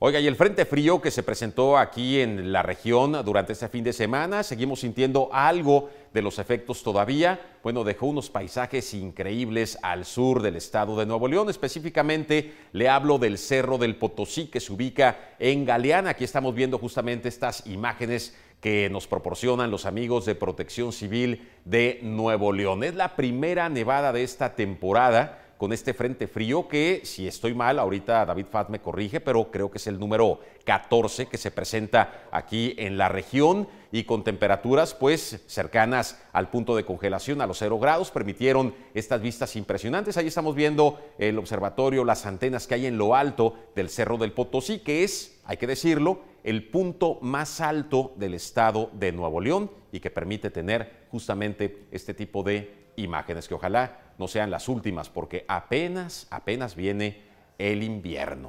Oiga, y el Frente Frío que se presentó aquí en la región durante este fin de semana, seguimos sintiendo algo de los efectos todavía. Bueno, dejó unos paisajes increíbles al sur del estado de Nuevo León. Específicamente le hablo del Cerro del Potosí que se ubica en Galeana. Aquí estamos viendo justamente estas imágenes que nos proporcionan los amigos de Protección Civil de Nuevo León. Es la primera nevada de esta temporada con este frente frío que, si estoy mal, ahorita David Fat me corrige, pero creo que es el número 14 que se presenta aquí en la región y con temperaturas pues cercanas al punto de congelación a los 0 grados permitieron estas vistas impresionantes. Ahí estamos viendo el observatorio, las antenas que hay en lo alto del Cerro del Potosí, que es, hay que decirlo, el punto más alto del estado de Nuevo León y que permite tener justamente este tipo de imágenes que ojalá no sean las últimas porque apenas, apenas viene el invierno.